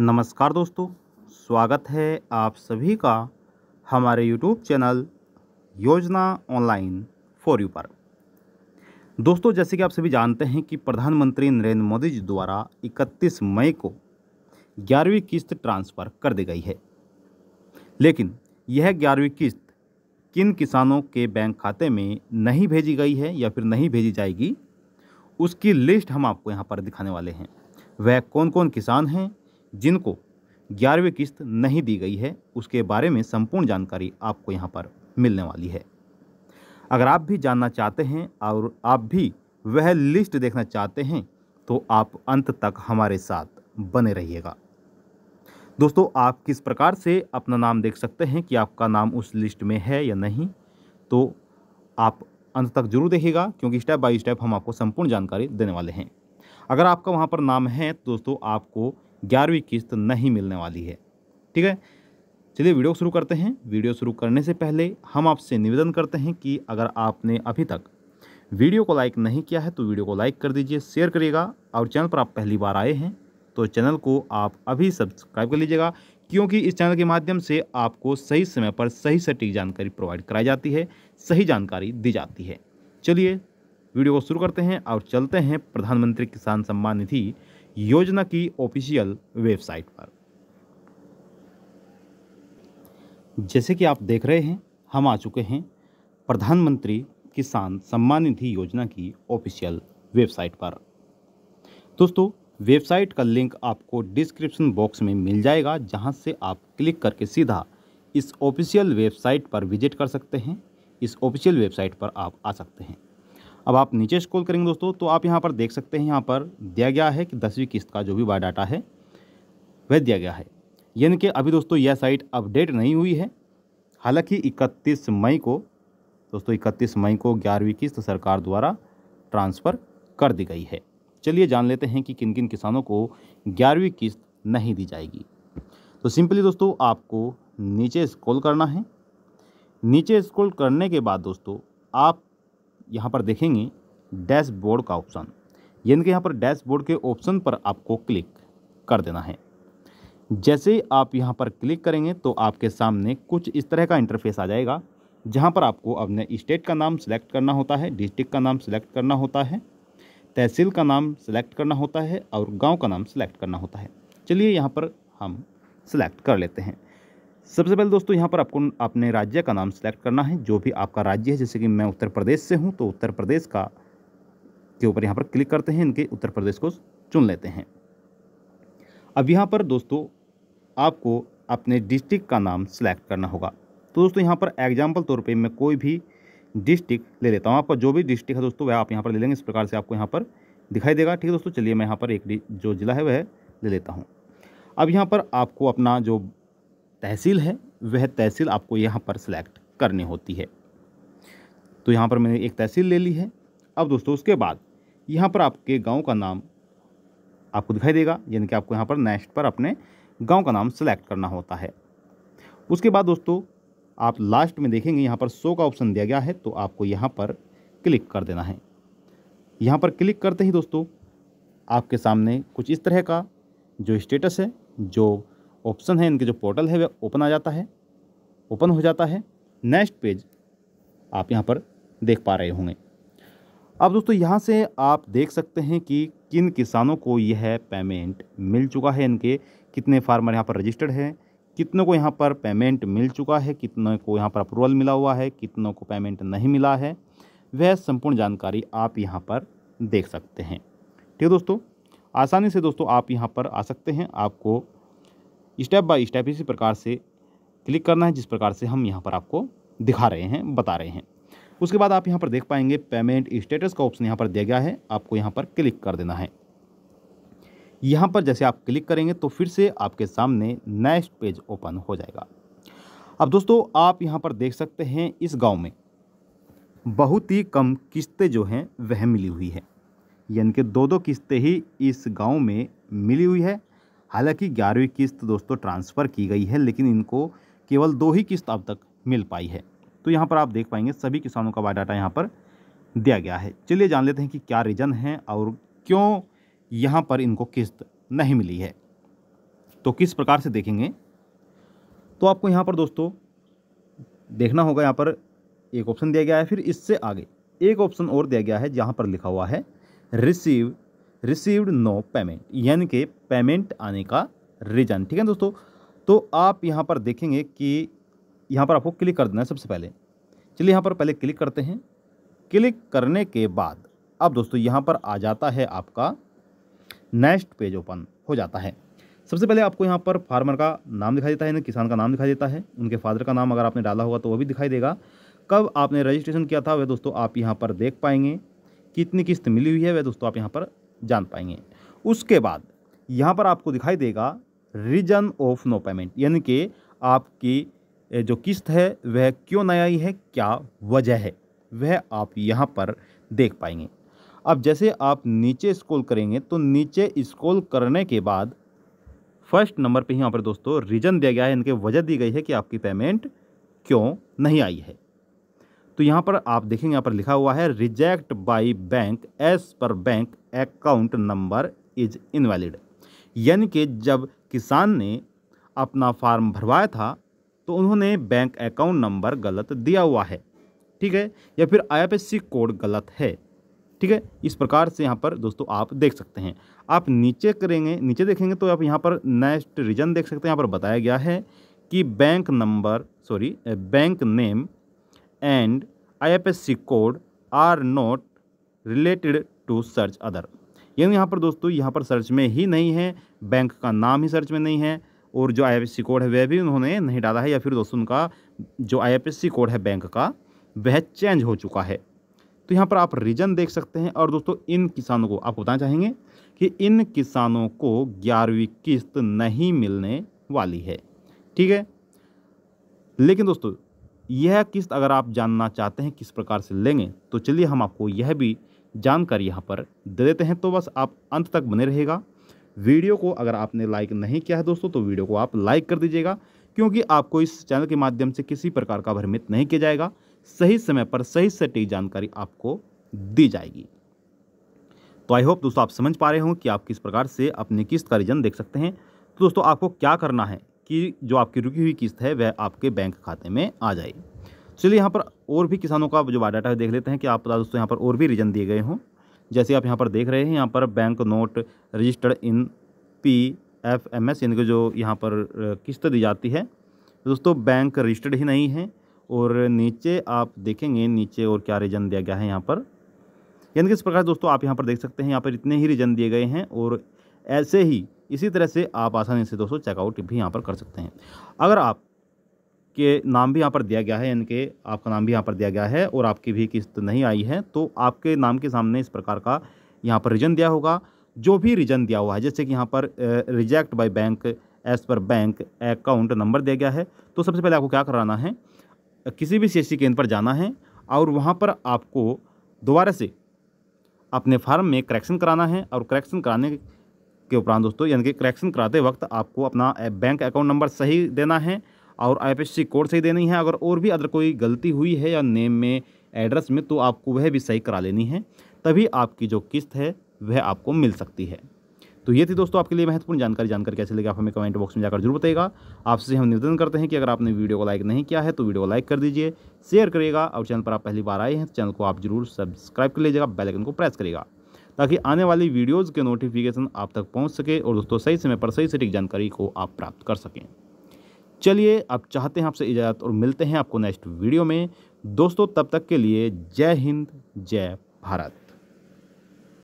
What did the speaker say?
नमस्कार दोस्तों स्वागत है आप सभी का हमारे YouTube channel Yojana online for you पर दोस्तों जैसे कि आप सभी जानते हैं कि प्रधानमंत्री नरेंद्र मोदी जी द्वारा 31 मई को ग्यारहवीं किस्त ट्रांसफ़र कर दी गई है लेकिन यह ग्यारहवीं किस्त किन किसानों के बैंक खाते में नहीं भेजी गई है या फिर नहीं भेजी जाएगी उसकी लिस्ट हम आपको यहाँ पर दिखाने वाले हैं वह कौन कौन किसान हैं जिनको ग्यारहवीं किस्त नहीं दी गई है उसके बारे में संपूर्ण जानकारी आपको यहाँ पर मिलने वाली है अगर आप भी जानना चाहते हैं और आप भी वह लिस्ट देखना चाहते हैं तो आप अंत तक हमारे साथ बने रहिएगा दोस्तों आप किस प्रकार से अपना नाम देख सकते हैं कि आपका नाम उस लिस्ट में है या नहीं तो आप अंत तक जरूर देखिएगा क्योंकि स्टेप बाय स्टेप हम आपको संपूर्ण जानकारी देने वाले हैं अगर आपका वहाँ पर नाम है तो दोस्तों आपको ग्यारहवीं किस्त नहीं मिलने वाली है ठीक है चलिए वीडियो शुरू करते हैं वीडियो शुरू करने से पहले हम आपसे निवेदन करते हैं कि अगर आपने अभी तक वीडियो को लाइक नहीं किया है तो वीडियो को लाइक कर दीजिए शेयर करिएगा और चैनल पर आप पहली बार आए हैं तो चैनल को आप अभी सब्सक्राइब कर लीजिएगा क्योंकि इस चैनल के माध्यम से आपको सही समय पर सही सटीक जानकारी प्रोवाइड कराई जाती है सही जानकारी दी जाती है चलिए वीडियो को शुरू करते हैं और चलते हैं प्रधानमंत्री किसान सम्मान निधि योजना की ऑफिशियल वेबसाइट पर जैसे कि आप देख रहे हैं हम आ चुके हैं प्रधानमंत्री किसान सम्मान निधि योजना की ऑफिशियल वेबसाइट पर दोस्तों वेबसाइट का लिंक आपको डिस्क्रिप्शन बॉक्स में मिल जाएगा जहां से आप क्लिक करके सीधा इस ऑफिशियल वेबसाइट पर विजिट कर सकते हैं इस ऑफिशियल वेबसाइट पर आप आ सकते हैं अब आप नीचे स्क्रॉल करेंगे दोस्तों तो आप यहाँ पर देख सकते हैं यहाँ पर दिया गया है कि दसवीं किस्त का जो भी बायोडाटा है वह दिया गया है यानी कि अभी दोस्तों यह साइट अपडेट नहीं हुई है हालांकि 31 मई को दोस्तों 31 मई को ग्यारहवीं किस्त सरकार द्वारा ट्रांसफ़र कर दी गई है चलिए जान लेते हैं कि किन किन किसानों को ग्यारहवीं किस्त नहीं दी जाएगी तो सिंपली दोस्तों आपको नीचे स्क्रॉल करना है नीचे स्क्रॉल करने के बाद दोस्तों आप यहाँ पर देखेंगे डैशबोर्ड का ऑप्शन यानी कि यहाँ पर डैशबोर्ड के ऑप्शन पर आपको क्लिक कर देना है जैसे आप यहाँ पर क्लिक करेंगे तो आपके सामने कुछ इस तरह का इंटरफेस आ जाएगा जहाँ पर आपको अपने स्टेट का नाम सेलेक्ट करना होता है डिस्ट्रिक्ट का नाम सेलेक्ट करना होता है तहसील का नाम सेलेक्ट करना होता है और गांव का नाम सेलेक्ट करना होता है चलिए यहाँ पर हम सेलेक्ट कर लेते हैं सबसे पहले दोस्तों यहाँ पर आपको अपने राज्य का नाम सेलेक्ट करना है जो भी आपका राज्य है जैसे कि मैं उत्तर प्रदेश से हूँ तो उत्तर प्रदेश का के ऊपर यहाँ पर क्लिक करते हैं इनके उत्तर प्रदेश को चुन लेते हैं अब यहाँ पर दोस्तों आपको अपने डिस्ट्रिक्ट का नाम सेलेक्ट करना होगा तो दोस्तों यहाँ पर एग्जाम्पल तौर पर मैं कोई भी डिस्ट्रिक्ट ले लेता हूँ आपका जो भी डिस्ट्रिक्ट है दोस्तों वह आप यहाँ पर ले लेंगे इस प्रकार से आपको यहाँ पर दिखाई देगा ठीक है दोस्तों चलिए मैं यहाँ पर एक जो ज़िला है वह ले लेता हूँ अब यहाँ पर आपको अपना जो तहसील है वह तहसील आपको यहाँ पर सिलेक्ट करनी होती है तो यहाँ पर मैंने एक तहसील ले ली है अब दोस्तों उसके बाद यहाँ पर आपके गांव का नाम आपको दिखाई देगा यानी कि आपको यहाँ पर नेक्स्ट पर अपने गांव का नाम सेलेक्ट करना होता है उसके बाद दोस्तों आप लास्ट में देखेंगे यहाँ पर सो का ऑप्शन दिया गया है तो आपको यहाँ पर क्लिक कर देना है यहाँ पर क्लिक करते ही दोस्तों आपके सामने कुछ इस तरह का जो स्टेटस है जो ऑप्शन है इनके जो पोर्टल है वह ओपन आ जाता है ओपन हो जाता है नेक्स्ट पेज आप यहाँ पर देख पा रहे होंगे अब दोस्तों यहाँ से आप देख सकते हैं कि किन किसानों को यह पेमेंट मिल चुका है इनके कितने फार्मर यहाँ पर रजिस्टर्ड हैं कितनों को यहाँ पर पेमेंट मिल चुका है कितनों को यहाँ पर अप्रूवल मिला हुआ है कितनों को पेमेंट नहीं मिला है वह संपूर्ण जानकारी आप यहाँ पर देख सकते हैं ठीक है दोस्तों आसानी से दोस्तों आप यहाँ पर आ सकते हैं आपको स्टेप बाय स्टेप इसी प्रकार से क्लिक करना है जिस प्रकार से हम यहाँ पर आपको दिखा रहे हैं बता रहे हैं उसके बाद आप यहाँ पर देख पाएंगे पेमेंट स्टेटस का ऑप्शन यहाँ पर दिया गया है आपको यहाँ पर क्लिक कर देना है यहाँ पर जैसे आप क्लिक करेंगे तो फिर से आपके सामने नेक्स्ट पेज ओपन हो जाएगा अब दोस्तों आप यहाँ पर देख सकते हैं इस गांव में बहुत ही कम किस्तें जो हैं वह मिली हुई है यानी कि दो दो किस्तें ही इस गांव में मिली हुई है हालांकि ग्यारहवीं किस्त दोस्तों ट्रांसफ़र की गई है लेकिन इनको केवल दो ही किस्त अब तक मिल पाई है तो यहाँ पर आप देख पाएंगे सभी किसानों का बायोडाटा यहाँ पर दिया गया है चलिए जान लेते हैं कि क्या रीज़न है और क्यों यहाँ पर इनको किस्त नहीं मिली है तो किस प्रकार से देखेंगे तो आपको यहाँ पर दोस्तों देखना होगा यहाँ पर एक ऑप्शन दिया गया है फिर इससे आगे एक ऑप्शन और दिया गया है जहाँ पर लिखा हुआ है रिसीव रिसीव्ड नो पेमेंट यानी कि पेमेंट आने का रीजन ठीक है दोस्तों तो आप यहाँ पर देखेंगे कि यहाँ पर आपको क्लिक कर देना है सबसे पहले चलिए यहाँ पर पहले क्लिक करते हैं क्लिक करने के बाद अब दोस्तों यहाँ पर आ जाता है आपका नेक्स्ट पेज ओपन हो जाता है सबसे पहले आपको यहाँ पर फार्मर का नाम दिखाई देता है ना किसान का नाम दिखाई देता है उनके फादर का नाम अगर आपने डाला होगा तो वो भी दिखाई देगा कब आपने रजिस्ट्रेशन किया था वह दोस्तों आप यहाँ पर देख पाएंगे कितनी किस्त मिली हुई है वह दोस्तों आप यहाँ पर जान पाएंगे उसके बाद यहाँ पर आपको दिखाई देगा रीजन ऑफ नो पेमेंट यानी कि आपकी जो किस्त है वह क्यों नहीं आई है क्या वजह है वह आप यहाँ पर देख पाएंगे अब जैसे आप नीचे स्क्रॉल करेंगे तो नीचे स्क्रॉल करने के बाद फर्स्ट नंबर पे यहाँ पर दोस्तों रीजन दिया गया है इनके वजह दी गई है कि आपकी पेमेंट क्यों नहीं आई है तो यहाँ पर आप देखेंगे यहाँ पर लिखा हुआ है reject by bank as per bank account number is invalid यानी कि जब किसान ने अपना फार्म भरवाया था तो उन्होंने बैंक अकाउंट नंबर गलत दिया हुआ है ठीक है या फिर सी कोड गलत है ठीक है इस प्रकार से यहाँ पर दोस्तों आप देख सकते हैं आप नीचे करेंगे नीचे देखेंगे तो आप यहाँ पर नेक्स्ट रीजन देख सकते हैं यहाँ पर बताया गया है कि bank number sorry bank name S C code are not related to search other यानी यहाँ पर दोस्तों यहाँ पर सर्च में ही नहीं है बैंक का नाम ही सर्च में नहीं है और जो आई कोड है वह भी उन्होंने नहीं डाला है या फिर दोस्तों उनका जो आई कोड है बैंक का वह चेंज हो चुका है तो यहाँ पर आप रीजन देख सकते हैं और दोस्तों इन किसानों को आप बताना चाहेंगे कि इन किसानों को ग्यारहवीं किस्त नहीं मिलने वाली है ठीक है लेकिन दोस्तों यह किस्त अगर आप जानना चाहते हैं किस प्रकार से लेंगे तो चलिए हम आपको यह भी जानकारी यहाँ पर दे देते हैं तो बस आप अंत तक बने रहेगा वीडियो को अगर आपने लाइक नहीं किया है दोस्तों तो वीडियो को आप लाइक कर दीजिएगा क्योंकि आपको इस चैनल के माध्यम से किसी प्रकार का भ्रमित नहीं किया जाएगा सही समय पर सही सटीक जानकारी आपको दी जाएगी तो आई होप दोस्तों आप समझ पा रहे हो कि आप किस प्रकार से अपनी किस्त का रिजन देख सकते हैं तो दोस्तों आपको क्या करना है कि जो आपकी रुकी हुई किस्त है वह आपके बैंक खाते में आ जाए चलिए यहाँ पर और भी किसानों का जो बायोडाटा है देख लेते हैं कि आप दोस्तों यहाँ पर और भी रीजन दिए गए हों जैसे आप यहाँ पर देख रहे हैं यहाँ पर bank not registered in P F M S कि जो यहाँ पर किस्त दी जाती है दोस्तों बैंक रजिस्टर्ड ही नहीं है और नीचे आप देखेंगे नीचे और क्या रीजन दिया गया है यहाँ पर यानी कि इस प्रकार दोस्तों आप यहाँ पर देख सकते हैं यहाँ पर इतने ही रीजन दिए गए हैं और ऐसे ही इसी तरह से आप आसानी से दोस्तों चेकआउट भी यहाँ पर कर सकते हैं अगर आप के नाम भी यहाँ पर दिया गया है यानी कि आपका नाम भी यहाँ पर दिया गया है और आपकी भी किस्त नहीं आई है तो आपके नाम के सामने इस प्रकार का यहाँ पर रीजन दिया होगा जो भी रीजन दिया हुआ है जैसे कि यहाँ पर reject by bank as per bank account number दिया गया है तो सबसे पहले आपको क्या कराना है किसी भी सी केंद्र पर जाना है और वहाँ पर आपको दोबारा से अपने फार्म में करेक्शन कराना है और करेक्शन कराने के उपरांत दोस्तों यानी कि करेक्शन कराते वक्त आपको अपना बैंक अकाउंट नंबर सही देना है और आई कोड सही देनी है अगर और भी अदर कोई गलती हुई है या नेम में एड्रेस में तो आपको वह भी सही करा लेनी है तभी आपकी जो किस्त है वह आपको मिल सकती है तो ये थी दोस्तों आपके लिए महत्वपूर्ण जानकारी जानकर कैसे लगे आप हमें कमेंट बॉक्स में जाकर जरूर बताएगा आपसे हम निवेदन करते हैं कि अगर आपने वीडियो को लाइक नहीं किया है तो वीडियो को लाइक कर दीजिए शेयर करिएगा और चैनल पर आप पहली बार आए हैं तो चैनल को आप जरूर सब्सक्राइब कर लीजिएगा बेलाइकन को प्रेस करेगा ताकि आने वाली वीडियोज़ के नोटिफिकेशन आप तक पहुँच सके और दोस्तों सही समय पर सही सटीक जानकारी को आप प्राप्त कर सकें चलिए आप चाहते हैं आपसे इजाज़त और मिलते हैं आपको नेक्स्ट वीडियो में दोस्तों तब तक के लिए जय हिंद जय भारत